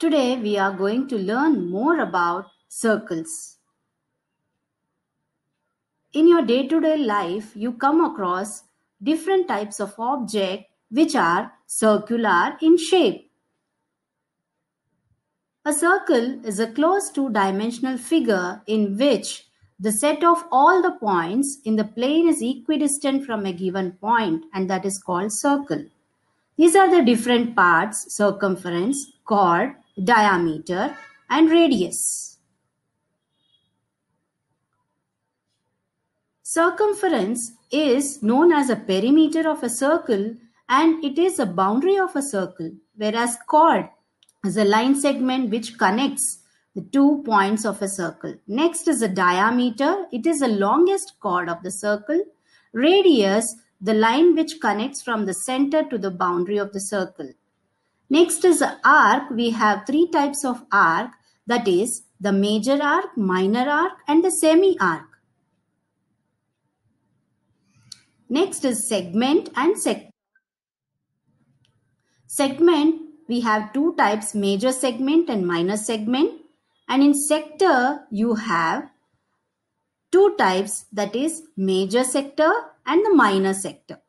Today we are going to learn more about circles. In your day-to-day -day life, you come across different types of objects which are circular in shape. A circle is a closed two-dimensional figure in which the set of all the points in the plane is equidistant from a given point and that is called circle. These are the different parts, circumference, chord, diameter and radius. Circumference is known as a perimeter of a circle and it is a boundary of a circle, whereas chord is a line segment which connects the two points of a circle. Next is the diameter. It is the longest chord of the circle. Radius, the line which connects from the center to the boundary of the circle. Next is arc. We have three types of arc that is the major arc, minor arc and the semi arc. Next is segment and sec segment. We have two types major segment and minor segment and in sector you have two types that is major sector and the minor sector.